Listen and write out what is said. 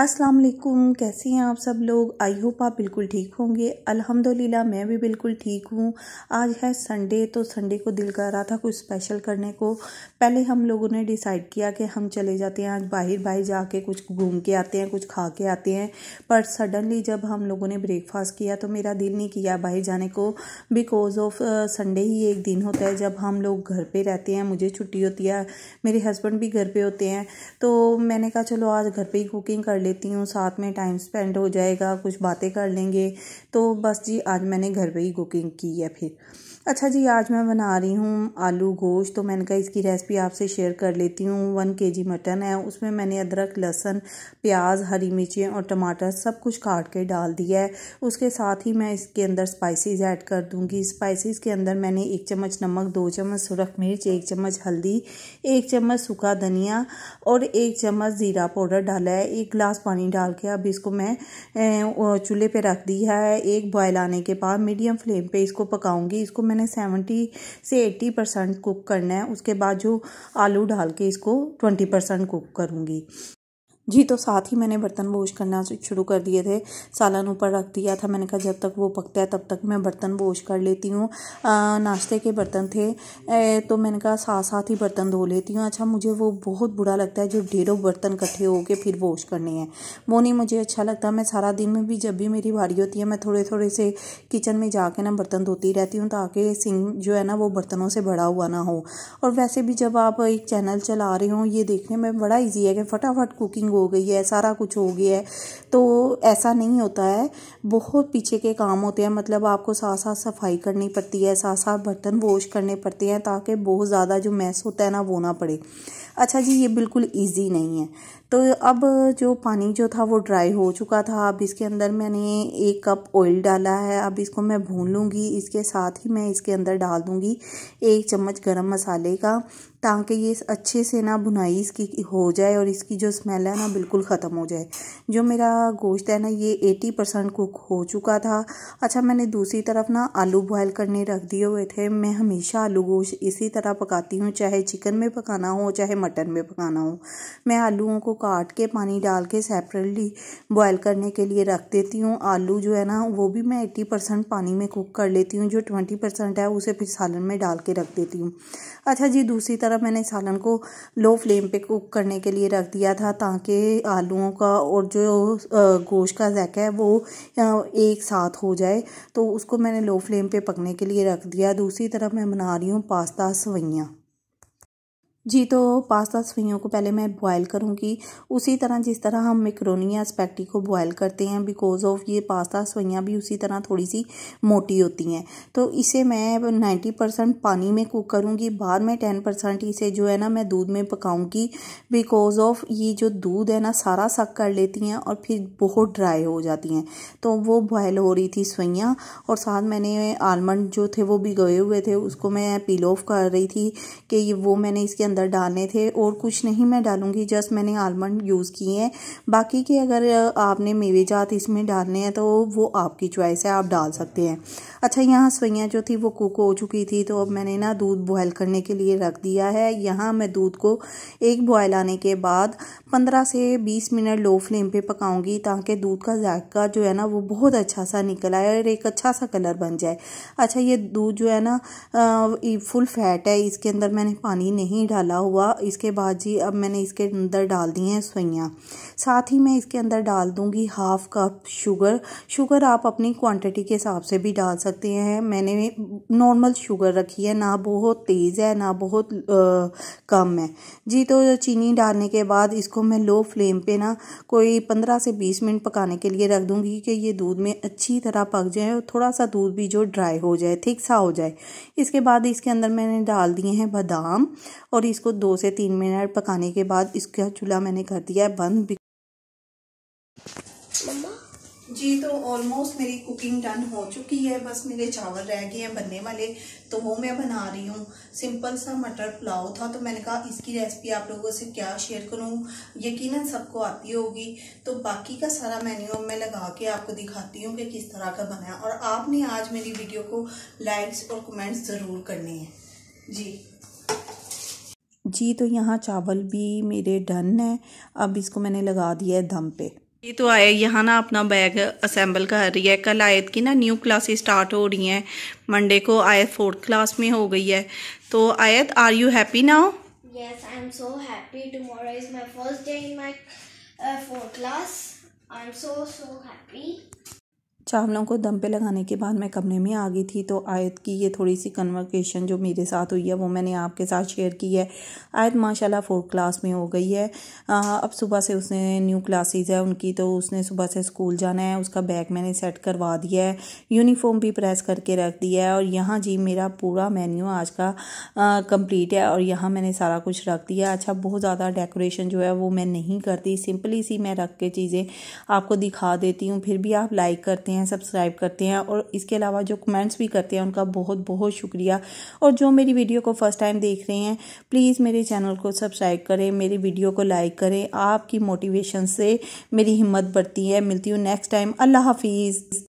अस्सलाम वालेकुम कैसे हैं आप सब लोग आई होप आप बिल्कुल ठीक होंगे अल्हम्दुलिल्लाह मैं भी बिल्कुल ठीक हूँ आज है संडे तो संडे को दिल कर रहा था कुछ स्पेशल करने को पहले हम लोगों ने डिसाइड किया कि हम चले जाते हैं आज बाहर बाहर जाके कुछ घूम के आते हैं कुछ खा के आते हैं पर सडनली जब हम लोगों ने ब्रेकफास्ट किया तो मेरा दिल नहीं किया बाहर जाने को बिकॉज ऑफ संडे ही एक दिन होता है जब हम लोग घर पर रहते हैं मुझे छुट्टी होती है मेरे हस्बैंड भी घर पर होते हैं तो मैंने कहा चलो आज घर पर ही कुकिंग कर लेती हूँ साथ में टाइम स्पेंड हो जाएगा कुछ बातें कर लेंगे तो बस जी आज मैंने घर पर ही कुकिंग की है फिर अच्छा जी आज मैं बना रही हूँ आलू गोश्त तो मैंने कहा इसकी रेसिपी आपसे शेयर कर लेती हूँ वन के जी मटन है उसमें मैंने अदरक लहसन प्याज हरी मिर्चें और टमाटर सब कुछ काट के डाल दिया है उसके साथ ही मैं इसके अंदर स्पाइसेस ऐड कर दूँगी स्पाइसेस के अंदर मैंने एक चम्मच नमक दो चम्मच सुरख मिर्च एक चम्मच हल्दी एक चम्मच सूखा धनिया और एक चम्मच ज़ीरा पाउडर डाला है एक गिलास गिलास पानी डाल के अब इसको मैं चूल्हे पे रख दिया है एक बॉयल आने के बाद मीडियम फ्लेम पे इसको पकाऊंगी इसको मैंने सेवेंटी से एट्टी परसेंट कुक करना है उसके बाद जो आलू डाल के इसको ट्वेंटी परसेंट कुक करूँगी जी तो साथ ही मैंने बर्तन वॉश करना शुरू कर दिए थे सालन ऊपर रख दिया था मैंने कहा जब तक वो पकता है तब तक मैं बर्तन वॉश कर लेती हूँ नाश्ते के बर्तन थे ए, तो मैंने कहा साथ साथ ही बर्तन धो लेती हूँ अच्छा मुझे वो बहुत बुरा लगता है जो ढेरों बर्तन इकट्ठे के फिर वॉश करने हैं वो नहीं मुझे अच्छा लगता मैं सारा दिन में भी जब भी मेरी बारी होती है मैं थोड़े थोड़े से किचन में जा ना बर्तन धोती रहती हूँ ताकि सिंह जो है ना वो बर्तनों से भरा हुआ ना हो और वैसे भी जब आप एक चैनल चला रहे हो ये देखने में बड़ा ईजी है कि फटाफट कुकिंग हो गई है सारा कुछ हो गया है तो ऐसा नहीं होता है बहुत पीछे के काम होते हैं मतलब आपको साथ साथ सफाई करनी पड़ती है साथ साथ बर्तन वॉश करने पड़ते हैं ताकि बहुत ज़्यादा जो मैस होता है ना वो ना पड़े अच्छा जी ये बिल्कुल ईजी नहीं है तो अब जो पानी जो था वो ड्राई हो चुका था अब इसके अंदर मैंने एक कप ऑयल डाला है अब इसको मैं भून लूँगी इसके साथ ही मैं इसके अंदर डाल दूँगी एक चम्मच गरम मसाले का ताकि ये अच्छे से ना भुनाई इसकी हो जाए और इसकी जो स्मेल है ना ना बिल्कुल ख़त्म हो जाए जो मेरा गोश्त है ना ये एटी परसेंट कुक हो चुका था अच्छा मैंने दूसरी तरफ ना आलू बॉयल करने रख दिए हुए थे मैं हमेशा आलू गोश्त इसी तरह पकाती हूँ चाहे चिकन में पकाना हो चाहे मटन में पकाना हो मैं आलूओं को काट के पानी डाल के सेपरेटली बॉयल करने के लिए रख देती हूँ आलू जो है ना वो भी मैं एट्टी परसेंट पानी में कुक कर लेती हूँ जो ट्वेंटी परसेंट है उसे फिर सालन में डाल के रख देती हूँ अच्छा जी दूसरी तरफ मैंने सालन को लो फ्लेम पे कुक करने के लिए रख दिया था ताकि के आलूओं का और जो गोश्त का जैक़ है वो एक साथ हो जाए तो उसको मैंने लो फ्लेम पे पकने के लिए रख दिया दूसरी तरफ मैं बना रही हूँ पास्ता सवैयाँ जी तो पास्ता सफियों को पहले मैं बॉयल करूँगी उसी तरह जिस तरह हम मेकरोनी या स्पैक्टी को बॉयल करते हैं बिकॉज ऑफ ये पास्ता सफियाँ भी उसी तरह थोड़ी सी मोटी होती हैं तो इसे मैं नाइन्टी परसेंट पानी में कुक करूँगी बाद में टेन परसेंट इसे जो है ना मैं दूध में पकाऊँगी बिकॉज ऑफ ये जो दूध है ना सारा सक कर लेती हैं और फिर बहुत ड्राई हो जाती हैं तो वो बॉयल हो रही थी सवैयाँ और साथ मैंने आलमंड जो थे वो भिगोए हुए थे उसको मैं पील ऑफ कर रही थी कि वो मैंने इसके अंदर अंदर डालने थे और कुछ नहीं मैं डालूंगी जस्ट मैंने आलमंड यूज़ किए हैं बाकी के अगर आपने मेवे जात इसमें डालने हैं तो वो आपकी चॉइस है आप डाल सकते हैं अच्छा यहाँ सवैयाँ जो थी वो कुक हो चुकी थी तो अब मैंने ना दूध बॉयल करने के लिए रख दिया है यहाँ मैं दूध को एक बॉयल आने के बाद पंद्रह से बीस मिनट लो फ्लेम पर पकाऊंगी ताकि दूध का जायका जो है ना वो बहुत अच्छा सा निकल आए और एक अच्छा सा कलर बन जाए अच्छा ये दूध जो है ना फुल फैट है इसके अंदर मैंने पानी नहीं डाला डाला हुआ इसके बाद जी अब मैंने इसके अंदर डाल दी हैं सोइयाँ साथ ही मैं इसके अंदर डाल दूंगी हाफ़ कप शुगर शुगर आप अपनी क्वांटिटी के हिसाब से भी डाल सकते हैं मैंने नॉर्मल शुगर रखी है ना बहुत तेज़ है ना बहुत आ, कम है जी तो चीनी डालने के बाद इसको मैं लो फ्लेम पे ना कोई पंद्रह से बीस मिनट पकाने के लिए रख दूँगी कि ये दूध में अच्छी तरह पक जाए और थोड़ा सा दूध भी जो ड्राई हो जाए ठीक सा हो जाए इसके बाद इसके अंदर मैंने डाल दिए हैं बादाम और इस इसको दो से तीन मिनट पकाने के बाद इसका चूल्हा मैंने कर दिया है बंद जी तो ऑलमोस्ट मेरी कुकिंग डन हो चुकी है बस मेरे चावल रह गए हैं बनने वाले तो वो मैं बना रही हूँ सिंपल सा मटर पुलाव था तो मैंने कहा इसकी रेसिपी आप लोगों से क्या शेयर करूँ यकीनन सबको आती होगी तो बाकी का सारा मेन्यू मैं लगा के आपको दिखाती हूँ कि किस तरह का बनाया और आपने आज मेरी वीडियो को लाइक्स और कमेंट्स ज़रूर करनी है जी जी तो यहाँ चावल भी मेरे डन है अब इसको मैंने लगा दिया है दम पे ये तो आए यहाँ ना अपना बैग असेंबल कर रही है कल आयत की ना न्यू क्लासेस स्टार्ट हो रही हैं मंडे को आयत फोर्थ क्लास में हो गई है तो आयत are you happy now I am so happy tomorrow is my first day in my fourth class I am so so happy चावलों को दम पे लगाने के बाद मैं कमरे में आ गई थी तो आयत की ये थोड़ी सी कन्वर्केशन जो मेरे साथ हुई है वो मैंने आपके साथ शेयर की है आयत माशाल्लाह फोर्थ क्लास में हो गई है आ, अब सुबह से उसने न्यू क्लासेस है उनकी तो उसने सुबह से स्कूल जाना है उसका बैग मैंने सेट करवा दिया है यूनिफॉर्म भी प्रेस करके रख दिया है और यहाँ जी मेरा पूरा मेन्यू आज का कम्प्लीट है और यहाँ मैंने सारा कुछ रख दिया अच्छा बहुत ज़्यादा डेकोरेशन जो है वो मैं नहीं करती सिंपली सी मैं रख के चीज़ें आपको दिखा देती हूँ फिर भी आप लाइक करते हैं हैं सब्सक्राइब करते हैं और इसके अलावा जो कमेंट्स भी करते हैं उनका बहुत बहुत शुक्रिया और जो मेरी वीडियो को फर्स्ट टाइम देख रहे हैं प्लीज़ मेरे चैनल को सब्सक्राइब करें मेरी वीडियो को लाइक करें आपकी मोटिवेशन से मेरी हिम्मत बढ़ती है मिलती हूँ नेक्स्ट टाइम अल्लाह हाफिज़